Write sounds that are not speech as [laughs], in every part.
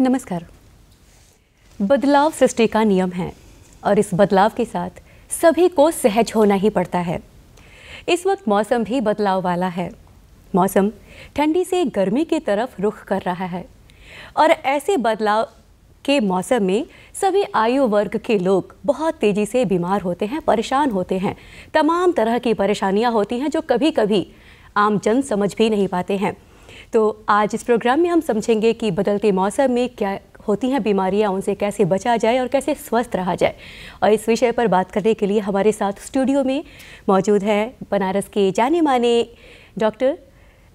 नमस्कार बदलाव सृष्टि का नियम है और इस बदलाव के साथ सभी को सहज होना ही पड़ता है इस वक्त मौसम भी बदलाव वाला है मौसम ठंडी से गर्मी की तरफ रुख कर रहा है और ऐसे बदलाव के मौसम में सभी आयु वर्ग के लोग बहुत तेज़ी से बीमार होते हैं परेशान होते हैं तमाम तरह की परेशानियां होती हैं जो कभी कभी आम जन समझ भी नहीं पाते हैं तो आज इस प्रोग्राम में हम समझेंगे कि बदलते मौसम में क्या होती हैं बीमारियां उनसे कैसे बचा जाए और कैसे स्वस्थ रहा जाए और इस विषय पर बात करने के लिए हमारे साथ स्टूडियो में मौजूद है बनारस के जाने माने डॉक्टर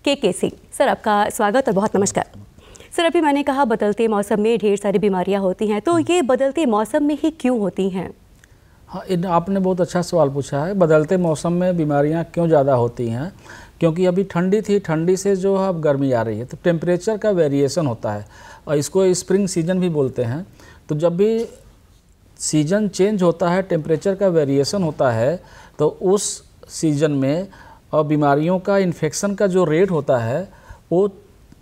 के के सिंह सर आपका स्वागत और बहुत नमस्कार सर अभी मैंने कहा बदलते मौसम में ढेर सारी बीमारियां होती हैं तो ये बदलते मौसम में ही क्यों होती हैं हाँ आपने बहुत अच्छा सवाल पूछा है बदलते मौसम में बीमारियां क्यों ज़्यादा होती हैं क्योंकि अभी ठंडी थी ठंडी से जो है अब गर्मी आ रही है तो टेम्परेचर का वेरिएशन होता है और इसको स्प्रिंग सीजन भी बोलते हैं तो जब भी सीजन चेंज होता है टेम्परेचर का वेरिएशन होता है तो उस सीजन में और बीमारियों का इन्फेक्शन का जो रेट होता है वो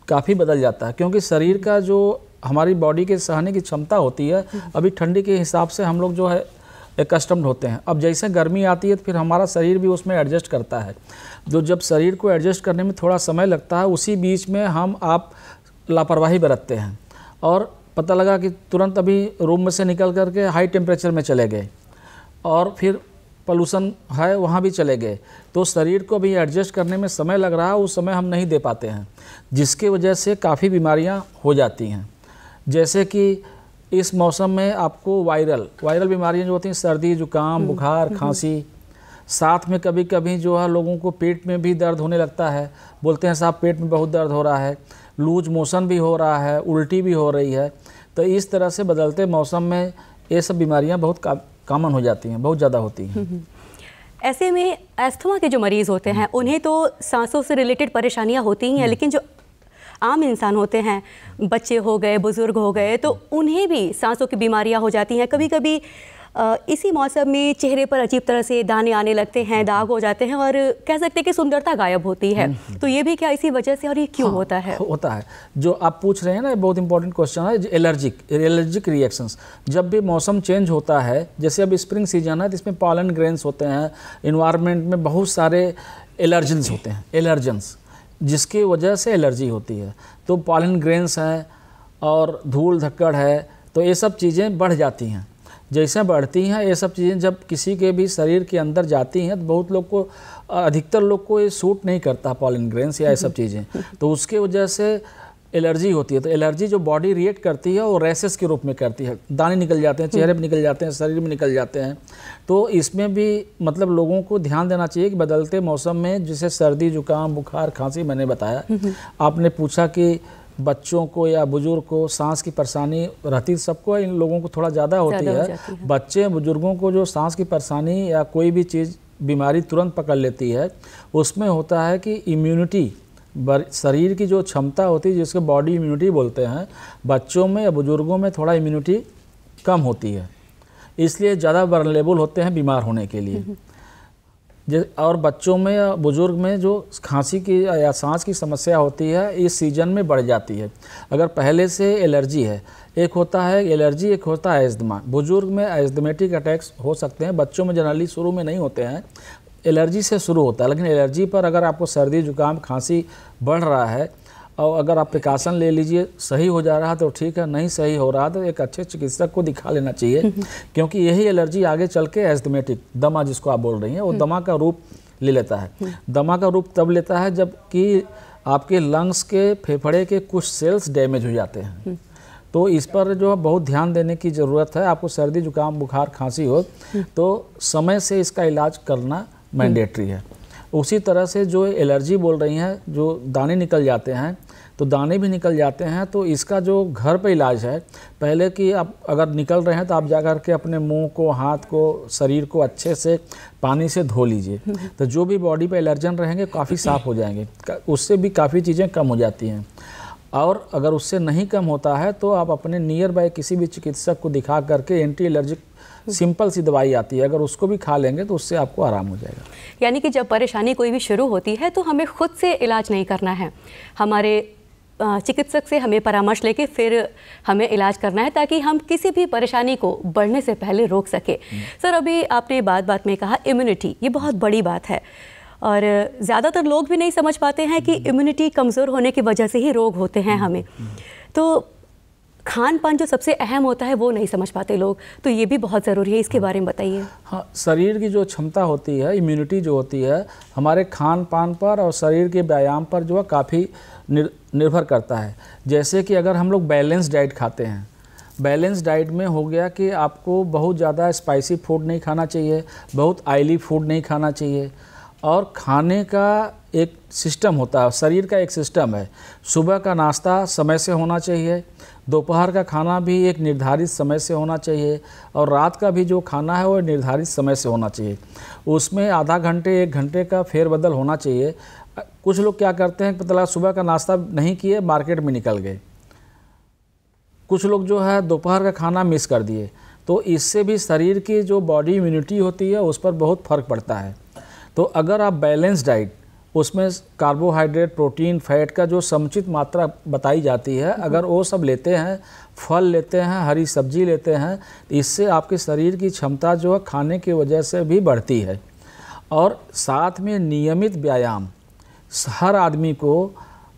काफ़ी बदल जाता है क्योंकि शरीर का जो हमारी बॉडी के सहने की क्षमता होती है अभी ठंडी के हिसाब से हम लोग जो है एकस्टम्ड होते हैं अब जैसे गर्मी आती है तो फिर हमारा शरीर भी उसमें एडजस्ट करता है जो जब शरीर को एडजस्ट करने में थोड़ा समय लगता है उसी बीच में हम आप लापरवाही बरतते हैं और पता लगा कि तुरंत अभी रूम में से निकल करके हाई टेम्परेचर में चले गए और फिर पलूसन है वहाँ भी चले गए तो शरीर को भी एडजस्ट करने में समय लग रहा है उस समय हम नहीं दे पाते हैं जिसके वजह से काफ़ी बीमारियाँ हो जाती हैं जैसे कि इस मौसम में आपको वायरल वायरल बीमारियां जो होती हैं सर्दी जुकाम हम्म, बुखार हम्म। खांसी साथ में कभी कभी जो है लोगों को पेट में भी दर्द होने लगता है बोलते हैं साहब पेट में बहुत दर्द हो रहा है लूज मोशन भी हो रहा है उल्टी भी हो रही है तो इस तरह से बदलते मौसम में ये सब बीमारियाँ बहुत का, हो जाती हैं बहुत ज़्यादा होती हैं हम्म, ऐसे में एस्थमा के जो मरीज़ होते हैं उन्हें तो सांसों से रिलेटेड परेशानियां होती ही हैं लेकिन जो आम इंसान होते हैं बच्चे हो गए बुज़ुर्ग हो गए तो उन्हें भी सांसों की बीमारियां हो जाती हैं कभी कभी इसी मौसम में चेहरे पर अजीब तरह से दाने आने लगते हैं दाग हो जाते हैं और कह सकते हैं कि सुंदरता गायब होती है हम्म, हम्म। तो ये भी क्या इसी वजह से और ये क्यों हाँ, होता है होता है जो आप पूछ रहे हैं ना बहुत इंपॉर्टेंट क्वेश्चन है एलर्जिक एलर्जिक रिएक्शंस जब भी मौसम चेंज होता है जैसे अब स्प्रिंग सीजन है तो इसमें पालन ग्रेन्स होते हैं इन्वायरमेंट में बहुत सारे एलर्जेंस होते हैं एलर्जेंस जिसकी वजह से एलर्जी होती है तो पॉलिन ग्रेन्स हैं और धूल धक्कड़ है तो ये सब चीज़ें बढ़ जाती हैं जैसे बढ़ती हैं ये सब चीज़ें जब किसी के भी शरीर के अंदर जाती हैं तो बहुत लोग को अधिकतर लोग को ये सूट नहीं करता पॉलिन ग्रेन्स या ये सब चीज़ें तो उसके वजह से एलर्जी होती है तो एलर्जी जो बॉडी रिएक्ट करती है वो रेसेस के रूप में करती है दाने निकल जाते हैं चेहरे पर निकल जाते हैं शरीर में निकल जाते हैं तो इसमें भी मतलब लोगों को ध्यान देना चाहिए कि बदलते मौसम में जैसे सर्दी जुकाम बुखार खांसी मैंने बताया आपने पूछा कि बच्चों को या बुजुर्ग को सांस की परेशानी रहती सबको इन लोगों को थोड़ा ज़्यादा होती है।, है बच्चे बुजुर्गों को जो सांस की परेशानी या कोई भी चीज़ बीमारी तुरंत पकड़ लेती है उसमें होता है कि इम्यूनिटी शरीर की जो क्षमता होती है जिसको बॉडी इम्यूनिटी बोलते हैं बच्चों में या बुज़ुर्गों में थोड़ा इम्यूनिटी कम होती है इसलिए ज़्यादा वर्नलेबल होते हैं बीमार होने के लिए और बच्चों में या बुज़ुर्ग में जो खांसी की या सांस की समस्या होती है इस सीजन में बढ़ जाती है अगर पहले से एलर्जी है एक होता है एलर्जी एक होता है एजमा बुजुर्ग में एजमेटिक अटैक्स हो सकते हैं बच्चों में जनरली शुरू में नहीं होते हैं एलर्जी से शुरू होता है लेकिन एलर्जी पर अगर आपको सर्दी जुकाम खांसी बढ़ रहा है और अगर आप प्रिकॉशन ले लीजिए सही हो जा रहा है तो ठीक है नहीं सही हो रहा है तो एक अच्छे चिकित्सक को दिखा लेना चाहिए [laughs] क्योंकि यही एलर्जी आगे चल के एस्थमेटिक दमा जिसको आप बोल रही हैं वो हम्म। दमा का रूप ले लेता है हम्म। दमा का रूप तब लेता है जब कि आपके लंग्स के फेफड़े के कुछ सेल्स डैमेज हो जाते हैं हम्म। तो इस पर जो है बहुत ध्यान देने की ज़रूरत है आपको सर्दी जुकाम बुखार खांसी हो तो समय से इसका इलाज करना मैंडेटरी है उसी तरह से जो एलर्जी बोल रही हैं जो दाने निकल जाते हैं तो दाने भी निकल जाते हैं तो इसका जो घर पे इलाज है पहले कि आप अगर निकल रहे हैं तो आप जा कर के अपने मुंह को हाथ को शरीर को अच्छे से पानी से धो लीजिए [laughs] तो जो भी बॉडी पे एलर्जन रहेंगे काफ़ी साफ़ हो जाएंगे उससे भी काफ़ी चीज़ें कम हो जाती हैं और अगर उससे नहीं कम होता है तो आप अपने नियर बाय किसी भी चिकित्सक को दिखा करके एंटी एलर्जिक सिंपल सी दवाई आती है अगर उसको भी खा लेंगे तो उससे आपको आराम हो जाएगा यानी कि जब परेशानी कोई भी शुरू होती है तो हमें खुद से इलाज नहीं करना है हमारे चिकित्सक से हमें परामर्श लेके फिर हमें इलाज करना है ताकि हम किसी भी परेशानी को बढ़ने से पहले रोक सके हम्म। सर अभी आपने बात बात में कहा इम्यूनिटी ये बहुत बड़ी बात है और ज़्यादातर लोग भी नहीं समझ पाते हैं कि इम्यूनिटी हम्म। कमज़ोर होने की वजह से ही रोग होते हैं हम्म। हमें तो खान पान जो सबसे अहम होता है वो नहीं समझ पाते लोग तो ये भी बहुत ज़रूरी है इसके हाँ। बारे में बताइए हाँ शरीर की जो क्षमता होती है इम्यूनिटी जो होती है हमारे खान पान पर और शरीर के व्यायाम पर जो है काफ़ी निर, निर्भर करता है जैसे कि अगर हम लोग बैलेंस डाइट खाते हैं बैलेंस डाइट में हो गया कि आपको बहुत ज़्यादा स्पाइसी फूड नहीं खाना चाहिए बहुत आयली फूड नहीं खाना चाहिए और खाने का एक सिस्टम होता है शरीर का एक सिस्टम है सुबह का नाश्ता समय से होना चाहिए दोपहर का खाना भी एक निर्धारित समय से होना चाहिए और रात का भी जो खाना है वो निर्धारित समय से होना चाहिए उसमें आधा घंटे एक घंटे का फेरबदल होना चाहिए कुछ लोग क्या करते हैं मतलब सुबह का नाश्ता नहीं किए मार्केट में निकल गए कुछ लोग जो है दोपहर का खाना मिस कर दिए तो इससे भी शरीर की जो बॉडी इम्यूनिटी होती है उस पर बहुत फ़र्क पड़ता है तो अगर आप बैलेंस डाइट उसमें कार्बोहाइड्रेट प्रोटीन फैट का जो समुचित मात्रा बताई जाती है हम्म। अगर वो सब लेते हैं फल लेते हैं हरी सब्जी लेते हैं इससे आपके शरीर की क्षमता जो है खाने की वजह से भी बढ़ती है और साथ में नियमित व्यायाम हर आदमी को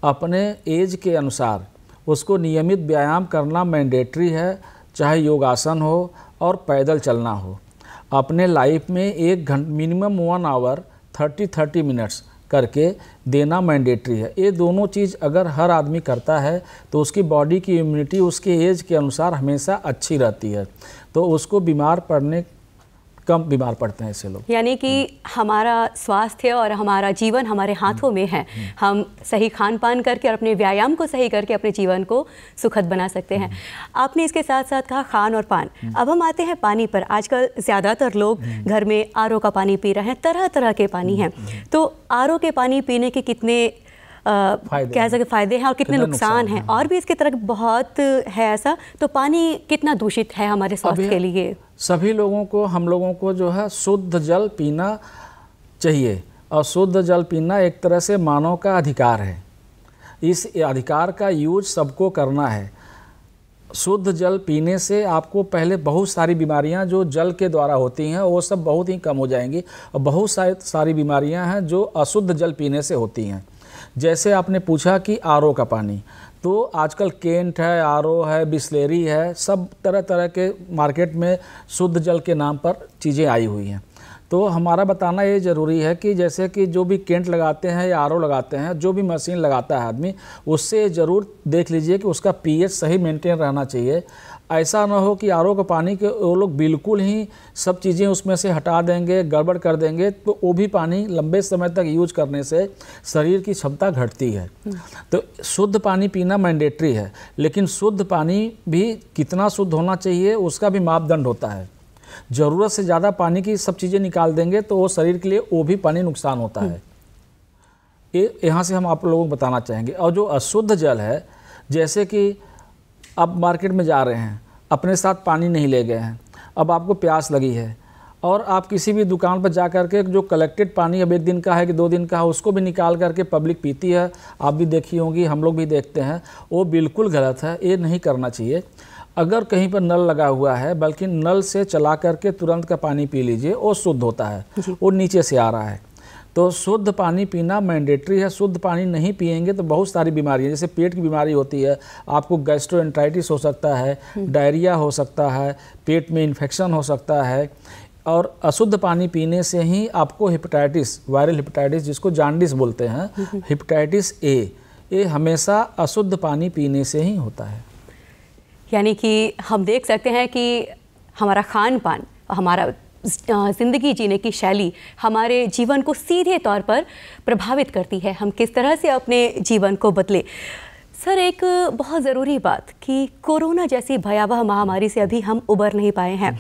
अपने एज के अनुसार उसको नियमित व्यायाम करना मैंडेटरी है चाहे योगासन हो और पैदल चलना हो अपने लाइफ में एक घंट minimum one hour thirty thirty minutes करके देना मैंडेटरी है ये दोनों चीज़ अगर हर आदमी करता है तो उसकी बॉडी की इम्यूनिटी उसके एज के अनुसार हमेशा अच्छी रहती है तो उसको बीमार पड़ने कम बीमार पड़ते हैं ऐसे लोग यानी कि हम्म। हमारा स्वास्थ्य और हमारा जीवन हमारे हाथों में है हम्म। हम सही खान पान करके और अपने व्यायाम को सही करके अपने जीवन को सुखद बना सकते हैं हम्म। आपने इसके साथ साथ कहा खान और पान अब हम आते हैं पानी पर आजकल ज़्यादातर लोग घर में आर का पानी पी रहे हैं तरह तरह के पानी हैं तो आर के पानी पीने के कितने कह सकते फ़ायदे हैं और कितने नुकसान हैं और भी इसकी तरफ बहुत है ऐसा तो पानी कितना दूषित है हमारे स्वास्थ्य के लिए सभी लोगों को हम लोगों को जो है शुद्ध जल पीना चाहिए और शुद्ध जल पीना एक तरह से मानव का अधिकार है इस अधिकार का यूज सबको करना है शुद्ध जल पीने से आपको पहले बहुत सारी बीमारियां जो जल के द्वारा होती हैं वो सब बहुत ही कम हो जाएंगी और बहुत सारी सारी बीमारियां हैं जो अशुद्ध जल पीने से होती हैं जैसे आपने पूछा कि आर का पानी तो आजकल केंट है आर है बिस्लेरी है सब तरह तरह के मार्केट में शुद्ध जल के नाम पर चीज़ें आई हुई हैं तो हमारा बताना ये ज़रूरी है कि जैसे कि जो भी केंट लगाते हैं या आर लगाते हैं जो भी मशीन लगाता है आदमी उससे ज़रूर देख लीजिए कि उसका पी सही मेनटेन रहना चाहिए ऐसा ना हो कि आर का पानी के वो लोग बिल्कुल ही सब चीज़ें उसमें से हटा देंगे गड़बड़ कर देंगे तो वो भी पानी लंबे समय तक यूज करने से शरीर की क्षमता घटती है तो शुद्ध पानी पीना मैंडेटरी है लेकिन शुद्ध पानी भी कितना शुद्ध होना चाहिए उसका भी मापदंड होता है ज़रूरत से ज़्यादा पानी की सब चीज़ें निकाल देंगे तो वो शरीर के लिए वो भी पानी नुकसान होता है ये यहाँ से हम आप लोगों को बताना चाहेंगे और जो अशुद्ध जल है जैसे कि आप मार्केट में जा रहे हैं अपने साथ पानी नहीं ले गए हैं अब आपको प्यास लगी है और आप किसी भी दुकान पर जा करके जो कलेक्टेड पानी अब एक दिन का है कि दो दिन का है उसको भी निकाल करके पब्लिक पीती है आप भी देखी होंगी हम लोग भी देखते हैं वो बिल्कुल गलत है ये नहीं करना चाहिए अगर कहीं पर नल लगा हुआ है बल्कि नल से चला करके तुरंत का पानी पी लीजिए वो शुद्ध होता है वो नीचे से आ रहा है तो शुद्ध पानी पीना मैंडेटरी है शुद्ध पानी नहीं पिएंगे तो बहुत सारी बीमारियाँ जैसे पेट की बीमारी होती है आपको गैस्ट्रोएंट्राइटिस हो सकता है हम्म। डायरिया हो सकता है पेट में इन्फेक्शन हो सकता है और अशुद्ध पानी पीने से ही आपको हिपेटाइटिस वायरल हिपेटाइटिस जिसको जान्डिस बोलते हैं हिपेटाइटिस हम्म। ए ये हमेशा अशुद्ध पानी पीने से ही होता है यानी कि हम देख सकते हैं कि हमारा खान पान हमारा ज़िंदगी जीने की शैली हमारे जीवन को सीधे तौर पर प्रभावित करती है हम किस तरह से अपने जीवन को बदले सर एक बहुत ज़रूरी बात कि कोरोना जैसी भयावह महामारी से अभी हम उबर नहीं पाए हैं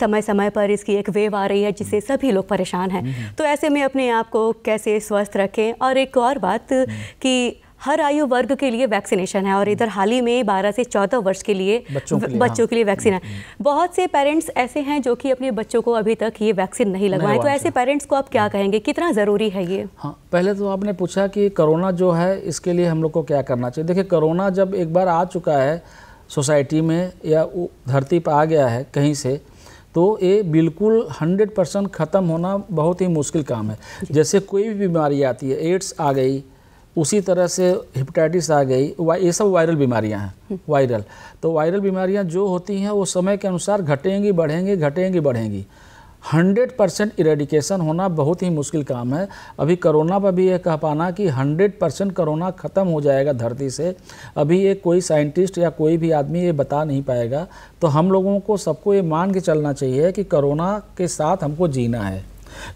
समय समय पर इसकी एक वेव आ रही है जिससे सभी लोग परेशान हैं तो ऐसे में अपने आप को कैसे स्वस्थ रखें और एक और बात कि हर आयु वर्ग के लिए वैक्सीनेशन है और इधर हाल ही में बारह से चौदह वर्ष के लिए बच्चों के लिए, बच्चों हाँ। के लिए वैक्सीन है हम्म, हम्म। बहुत से पेरेंट्स ऐसे हैं जो कि अपने बच्चों को अभी तक ये वैक्सीन नहीं लगवाए तो ऐसे पेरेंट्स को आप क्या कहेंगे कितना ज़रूरी है ये हाँ पहले तो आपने पूछा कि कोरोना जो है इसके लिए हम लोग को क्या करना चाहिए देखिए कोरोना जब एक बार आ चुका है सोसाइटी में या धरती पर आ गया है कहीं से तो ये बिल्कुल 100 परसेंट ख़त्म होना बहुत ही मुश्किल काम है जैसे कोई भी बीमारी आती है एड्स आ गई उसी तरह से हिपेटाइटिस आ गई ये सब वायरल बीमारियां हैं वायरल हम्म। तो वायरल बीमारियां जो होती हैं वो समय के अनुसार घटेंगी बढ़ेंगी घटेंगी बढ़ेंगी हंड्रेड परसेंट इरेडिकेशन होना बहुत ही मुश्किल काम है अभी कोरोना पर भी ये कह पाना कि हंड्रेड परसेंट करोना ख़त्म हो जाएगा धरती से अभी ये कोई साइंटिस्ट या कोई भी आदमी ये बता नहीं पाएगा तो हम लोगों को सबको ये मान के चलना चाहिए कि करोना के साथ हमको जीना है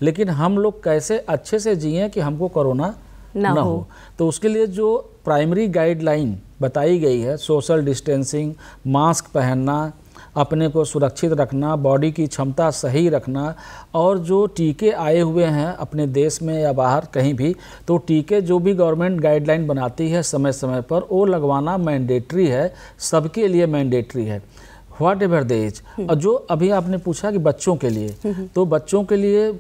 लेकिन हम लोग कैसे अच्छे से जिए कि हमको करोना ना, ना हो।, हो तो उसके लिए जो प्राइमरी गाइडलाइन बताई गई है सोशल डिस्टेंसिंग मास्क पहनना अपने को सुरक्षित रखना बॉडी की क्षमता सही रखना और जो टीके आए हुए हैं अपने देश में या बाहर कहीं भी तो टीके जो भी गवर्नमेंट गाइडलाइन बनाती है समय समय पर वो लगवाना मैंडेटरी है सबके लिए मैंडेटरी है व्हाट एवर द एज और जो अभी आपने पूछा कि बच्चों के लिए हम्म। तो बच्चों के लिए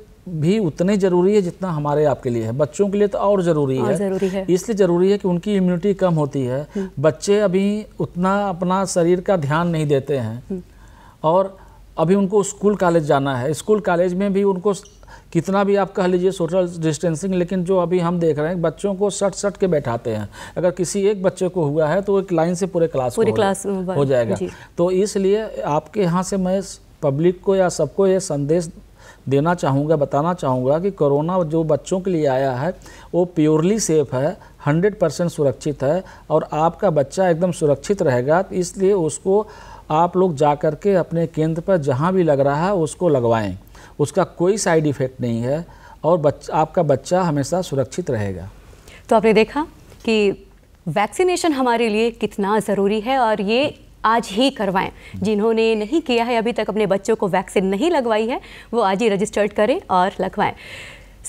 भी उतने ज़रूरी है जितना हमारे आपके लिए है बच्चों के लिए तो और ज़रूरी है है इसलिए ज़रूरी है कि उनकी इम्यूनिटी कम होती है हम्म। बच्चे अभी उतना अपना शरीर का ध्यान नहीं देते हैं हम्म। और अभी उनको स्कूल कॉलेज जाना है स्कूल कॉलेज में भी उनको कितना भी आप कह लीजिए सोशल डिस्टेंसिंग लेकिन जो अभी हम देख रहे हैं बच्चों को सट सट के बैठाते हैं अगर किसी एक बच्चे को हुआ है तो एक लाइन से पूरे क्लास पूरे क्लास हो जाएगा तो इसलिए आपके यहाँ से मैं पब्लिक को या सबको ये संदेश देना चाहूँगा बताना चाहूँगा कि कोरोना जो बच्चों के लिए आया है वो प्योरली सेफ़ है हंड्रेड परसेंट सुरक्षित है और आपका बच्चा एकदम सुरक्षित रहेगा तो इसलिए उसको आप लोग जा कर के अपने केंद्र पर जहाँ भी लग रहा है उसको लगवाएं उसका कोई साइड इफ़ेक्ट नहीं है और बच आपका बच्चा हमेशा सुरक्षित रहेगा तो आपने देखा कि वैक्सीनेशन हमारे लिए कितना ज़रूरी है और ये आज ही करवाएं जिन्होंने नहीं किया है अभी तक अपने बच्चों को वैक्सीन नहीं लगवाई है वो आज ही रजिस्टर्ड करें और लगवाएं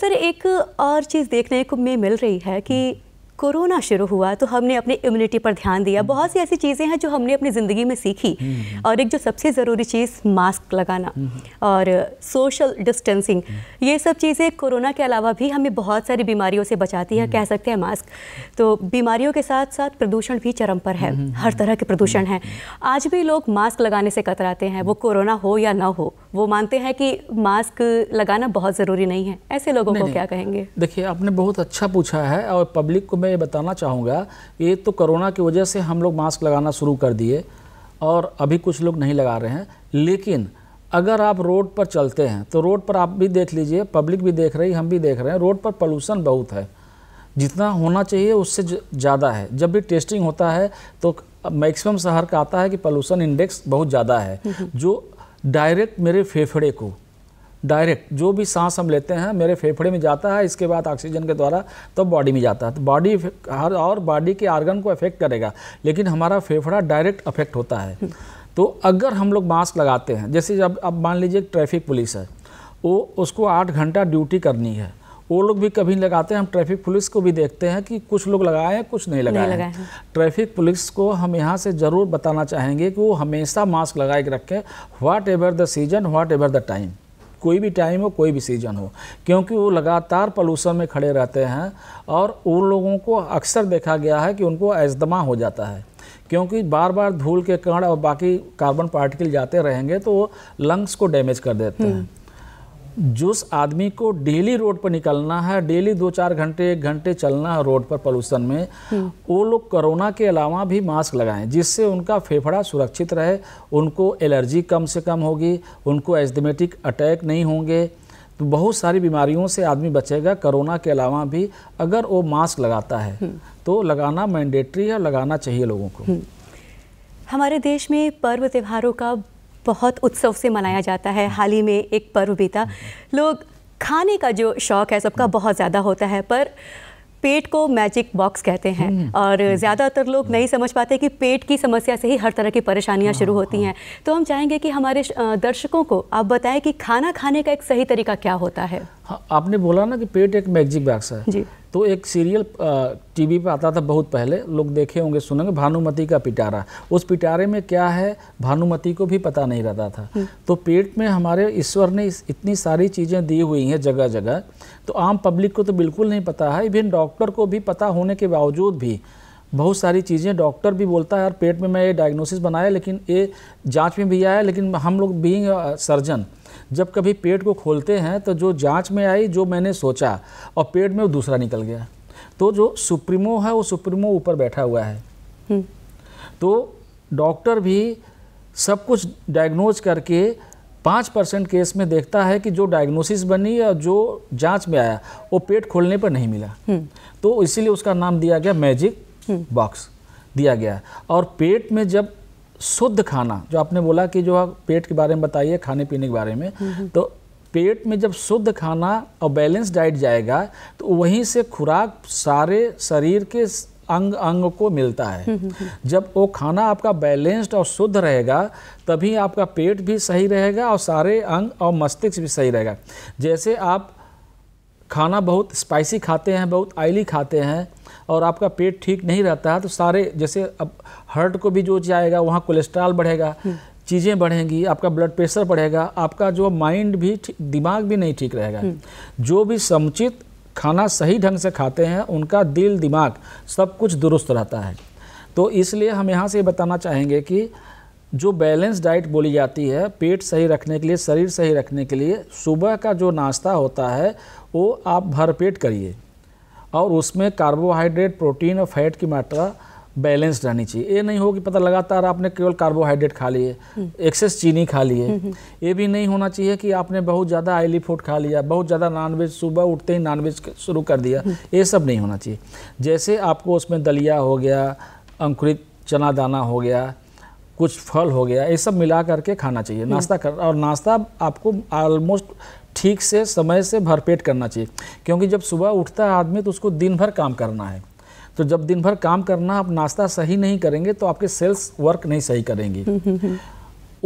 सर एक और चीज़ देखने को मिल रही है कि कोरोना शुरू हुआ तो हमने अपने इम्यूनिटी पर ध्यान दिया हम्म। बहुत सी ऐसी चीज़ें हैं जो हमने अपनी ज़िंदगी में सीखी हम्म। और एक जो सबसे ज़रूरी चीज़ मास्क लगाना हम्म। और सोशल डिस्टेंसिंग ये सब चीज़ें कोरोना के अलावा भी हमें बहुत सारी बीमारियों से बचाती है कह सकते हैं मास्क तो बीमारियों के साथ साथ प्रदूषण भी चरम पर है हर तरह के प्रदूषण हैं आज भी लोग मास्क लगाने से कतराते हैं वो कोरोना हो या ना हो वो मानते हैं कि मास्क लगाना बहुत ज़रूरी नहीं है ऐसे लोगों नहीं, को नहीं, क्या कहेंगे देखिए आपने बहुत अच्छा पूछा है और पब्लिक को मैं ये बताना चाहूँगा ये तो कोरोना की वजह से हम लोग मास्क लगाना शुरू कर दिए और अभी कुछ लोग नहीं लगा रहे हैं लेकिन अगर आप रोड पर चलते हैं तो रोड पर आप भी देख लीजिए पब्लिक भी देख रही हम भी देख रहे हैं रोड पर पोलूसन बहुत है जितना होना चाहिए उससे ज़्यादा है जब भी टेस्टिंग होता है तो मैक्सिमम शहर का आता है कि पोल्यूशन इंडेक्स बहुत ज़्यादा है हम्म, हम्म। जो डायरेक्ट मेरे फेफड़े को डायरेक्ट जो भी सांस हम लेते हैं मेरे फेफड़े में जाता है इसके बाद ऑक्सीजन के द्वारा तो बॉडी में जाता है तो बॉडी हर और बॉडी के आर्गन को अफेक्ट करेगा लेकिन हमारा फेफड़ा डायरेक्ट अफेक्ट होता है तो अगर हम लोग मास्क लगाते हैं जैसे जब अब मान लीजिए ट्रैफिक पुलिस है वो उसको आठ घंटा ड्यूटी करनी है वो लोग भी कभी लगाते हैं हम ट्रैफिक पुलिस को भी देखते हैं कि कुछ लोग लगाए हैं कुछ नहीं लगाए हैं ट्रैफिक पुलिस को हम यहाँ से ज़रूर बताना चाहेंगे कि वो हमेशा मास्क लगा के रखें whatever the season whatever the time कोई भी टाइम हो कोई भी सीज़न हो क्योंकि वो लगातार पॉल्यूशन में खड़े रहते हैं और उन लोगों को अक्सर देखा गया है कि उनको एजदमा हो जाता है क्योंकि बार बार धूल के कण और बाकी कार्बन पार्टिकल जाते रहेंगे तो वो लंग्स को डैमेज कर देते हम्म। हैं जिस आदमी को डेली रोड पर निकलना है डेली दो चार घंटे एक घंटे चलना है रोड पर पोल्यूशन में हम्म। वो लोग कोरोना के अलावा भी मास्क लगाएं जिससे उनका फेफड़ा सुरक्षित रहे उनको एलर्जी कम से कम होगी उनको एस्थमेटिक अटैक नहीं होंगे तो बहुत सारी बीमारियों से आदमी बचेगा कोरोना के अलावा भी अगर वो मास्क लगाता है हम्म। तो लगाना मैंडेटरी है लगाना चाहिए लोगों को हम्म। हमारे देश में पर्व त्योहारों का बहुत उत्सव से मनाया जाता है हाल ही में एक पर्व भी था लोग खाने का जो शौक़ है सबका बहुत ज़्यादा होता है पर पेट को मैजिक बॉक्स कहते हैं हम्म। और हम्म। ज़्यादातर लोग नहीं समझ पाते कि पेट की समस्या से ही हर तरह की परेशानियाँ शुरू होती हाँ, हैं तो हम चाहेंगे कि हमारे दर्शकों को आप बताएं कि खाना खाने का एक सही तरीका क्या होता है हाँ, आपने बोला ना कि पेट एक मैजिक बॉक्स है जी तो एक सीरियल टीवी पर आता था बहुत पहले लोग देखे होंगे सुनेंगे भानुमति का पिटारा उस पिटारे में क्या है भानुमति को भी पता नहीं रहता था हम्म। तो पेट में हमारे ईश्वर ने इतनी सारी चीज़ें दी हुई हैं जगह जगह तो आम पब्लिक को तो बिल्कुल नहीं पता है इवन डॉक्टर को भी पता होने के बावजूद भी बहुत सारी चीज़ें डॉक्टर भी बोलता है यार पेट में मैं ये डायग्नोसिस बनाया लेकिन ये जांच में भी आया लेकिन हम लोग बीइंग सर्जन जब कभी पेट को खोलते हैं तो जो जांच में आई जो मैंने सोचा और पेट में वो दूसरा निकल गया तो जो सुप्रीमो है वो सुप्रीमो ऊपर बैठा हुआ है हम्म। तो डॉक्टर भी सब कुछ डायग्नोज करके पाँच परसेंट केस में देखता है कि जो डायग्नोसिस बनी या जो जांच में आया वो पेट खोलने पर नहीं मिला हम्म। तो इसीलिए उसका नाम दिया गया मैजिक हम्म। बॉक्स दिया गया और पेट में जब शुद्ध खाना जो आपने बोला कि जो पेट के बारे में बताइए खाने पीने के बारे में हम्म, तो पेट में जब शुद्ध खाना और बैलेंस डाइट जाएगा तो वहीं से खुराक सारे शरीर के अंग अंग को मिलता है हम्म, हम्म, हम्म। जब वो खाना आपका बैलेंस्ड और शुद्ध रहेगा तभी आपका पेट भी सही रहेगा और सारे अंग और मस्तिष्क भी सही रहेगा जैसे आप खाना बहुत स्पाइसी खाते हैं बहुत ऑयली खाते हैं और आपका पेट ठीक नहीं रहता है तो सारे जैसे अब हर्ट को भी जो जाएगा वहाँ कोलेस्ट्रॉल बढ़ेगा चीज़ें बढ़ेंगी आपका ब्लड प्रेशर बढ़ेगा आपका जो माइंड भी दिमाग भी नहीं ठीक रहेगा जो भी समुचित खाना सही ढंग से खाते हैं उनका दिल दिमाग सब कुछ दुरुस्त रहता है तो इसलिए हम यहाँ से ये बताना चाहेंगे कि जो बैलेंस डाइट बोली जाती है पेट सही रखने के लिए शरीर सही रखने के लिए सुबह का जो नाश्ता होता है वो आप भरपेट करिए और उसमें कार्बोहाइड्रेट प्रोटीन और फैट की मात्रा बैलेंस रहनी चाहिए ये नहीं हो कि पता लगातार आपने केवल कार्बोहाइड्रेट खा लिए एक्सेस चीनी खा लिए ये भी नहीं होना चाहिए कि आपने बहुत ज़्यादा आयली फूड खा लिया बहुत ज़्यादा नॉनवेज सुबह उठते ही नॉनवेज शुरू कर दिया ये सब नहीं होना चाहिए जैसे आपको उसमें दलिया हो गया अंकुरित चना दाना हो गया कुछ फल हो गया ये सब मिला करके खाना चाहिए नाश्ता कर और नाश्ता आपको ऑलमोस्ट ठीक से समय से भरपेट करना चाहिए क्योंकि जब सुबह उठता है आदमी तो उसको दिन भर काम करना है तो जब दिन भर काम करना आप नाश्ता सही नहीं करेंगे तो आपके सेल्स वर्क नहीं सही करेंगी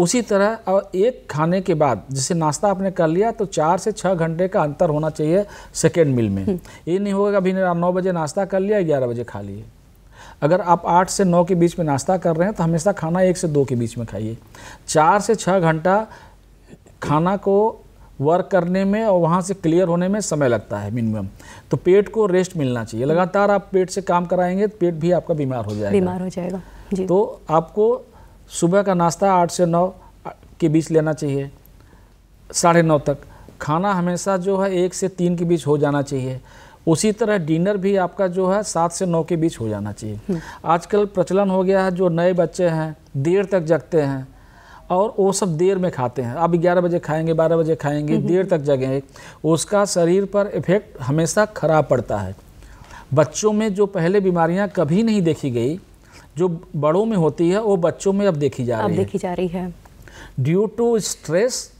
उसी तरह और एक खाने के बाद जैसे नाश्ता आपने कर लिया तो चार से छः घंटे का अंतर होना चाहिए सेकेंड मील में ये नहीं होगा अभी नौ बजे नाश्ता कर लिया ग्यारह बजे खा लिए अगर आप आठ से नौ के बीच में नाश्ता कर रहे हैं तो हमेशा खाना एक से दो के बीच में खाइए चार से छः घंटा खाना को वर्क करने में और वहाँ से क्लियर होने में समय लगता है मिनिमम तो पेट को रेस्ट मिलना चाहिए लगातार आप पेट से काम कराएंगे तो पेट भी आपका बीमार हो जाएगा बीमार हो जाएगा जी। तो आपको सुबह का नाश्ता आठ से नौ के बीच लेना चाहिए साढ़े नौ तक खाना हमेशा जो है एक से तीन के बीच हो जाना चाहिए उसी तरह डिनर भी आपका जो है सात से नौ के बीच हो जाना चाहिए हम्म। आजकल प्रचलन हो गया है जो नए बच्चे हैं देर तक जगते हैं और वो सब देर में खाते हैं अब ग्यारह बजे खाएंगे बारह बजे खाएंगे देर तक जगेंगे उसका शरीर पर इफेक्ट हमेशा ख़राब पड़ता है बच्चों में जो पहले बीमारियां कभी नहीं देखी गई जो बड़ों में होती है वो बच्चों में अब देखी जा रही है देखी जा रही है ड्यू टू स्ट्रेस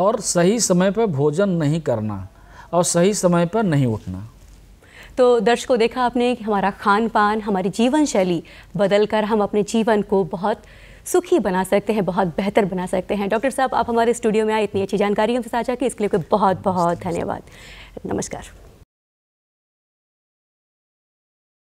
और सही समय पर भोजन नहीं करना और सही समय पर नहीं उठना तो दर्शकों देखा आपने कि हमारा खान पान हमारी जीवन शैली बदल कर हम अपने जीवन को बहुत सुखी बना सकते हैं बहुत बेहतर बना सकते हैं डॉक्टर साहब आप हमारे स्टूडियो में आए इतनी अच्छी जानकारी हमसे साझा की इसके लिए बहुत बहुत धन्यवाद नमस्कार